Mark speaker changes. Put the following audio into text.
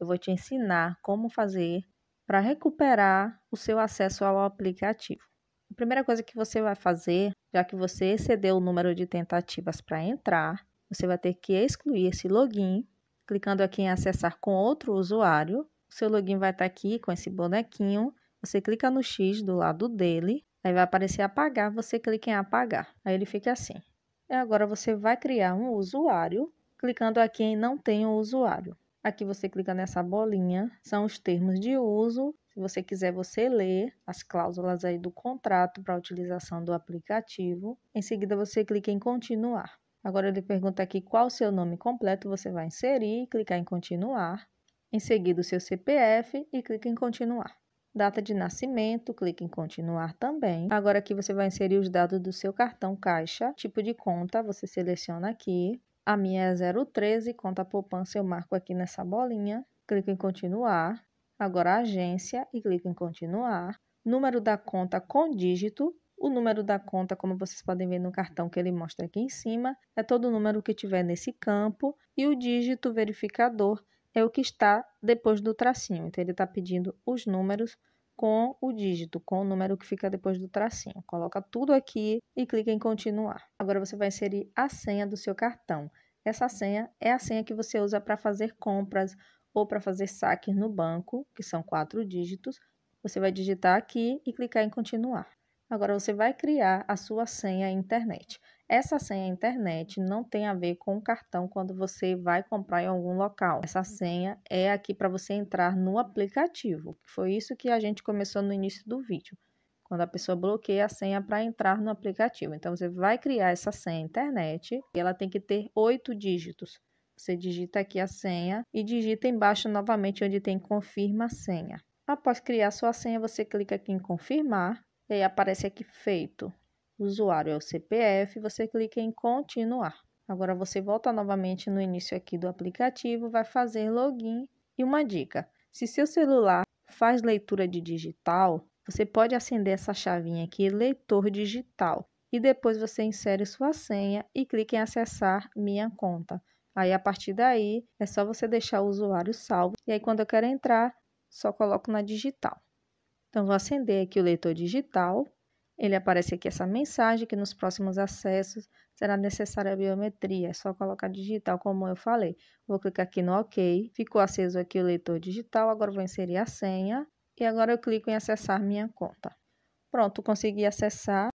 Speaker 1: eu vou te ensinar como fazer para recuperar o seu acesso ao aplicativo. A primeira coisa que você vai fazer, já que você excedeu o número de tentativas para entrar, você vai ter que excluir esse login, clicando aqui em acessar com outro usuário. O seu login vai estar tá aqui com esse bonequinho. Você clica no X do lado dele, aí vai aparecer apagar, você clica em apagar. Aí ele fica assim. E agora você vai criar um usuário, clicando aqui em não tenho usuário. Aqui você clica nessa bolinha, são os termos de uso. Se você quiser, você lê as cláusulas aí do contrato para utilização do aplicativo. Em seguida, você clica em continuar. Agora ele pergunta aqui qual o seu nome completo, você vai inserir, clicar em continuar. Em seguida, o seu CPF e clica em continuar. Data de nascimento, clica em continuar também. Agora aqui você vai inserir os dados do seu cartão caixa, tipo de conta, você seleciona aqui. A minha é 013, conta poupança, eu marco aqui nessa bolinha, clico em continuar. Agora agência e clico em continuar. Número da conta com dígito. O número da conta, como vocês podem ver no cartão que ele mostra aqui em cima, é todo o número que tiver nesse campo e o dígito verificador é o que está depois do tracinho. Então, ele está pedindo os números com o dígito, com o número que fica depois do tracinho. Coloca tudo aqui e clica em continuar. Agora você vai inserir a senha do seu cartão. Essa senha é a senha que você usa para fazer compras ou para fazer saques no banco, que são quatro dígitos. Você vai digitar aqui e clicar em continuar. Agora você vai criar a sua senha internet. Essa senha internet não tem a ver com o cartão quando você vai comprar em algum local. Essa uhum. senha é aqui para você entrar no aplicativo. Foi isso que a gente começou no início do vídeo. Quando a pessoa bloqueia a senha para entrar no aplicativo. Então, você vai criar essa senha internet e ela tem que ter oito dígitos. Você digita aqui a senha e digita embaixo novamente onde tem confirma senha. Após criar sua senha, você clica aqui em confirmar e aí aparece aqui feito o usuário é o CPF, você clica em continuar. Agora você volta novamente no início aqui do aplicativo, vai fazer login e uma dica: se seu celular faz leitura de digital, você pode acender essa chavinha aqui, leitor digital, e depois você insere sua senha e clica em acessar minha conta. Aí a partir daí é só você deixar o usuário salvo e aí quando eu quero entrar, só coloco na digital. Então vou acender aqui o leitor digital ele aparece aqui essa mensagem que nos próximos acessos será necessária a biometria. É só colocar digital, como eu falei. Vou clicar aqui no OK. Ficou aceso aqui o leitor digital. Agora vou inserir a senha. E agora eu clico em acessar minha conta. Pronto, consegui acessar.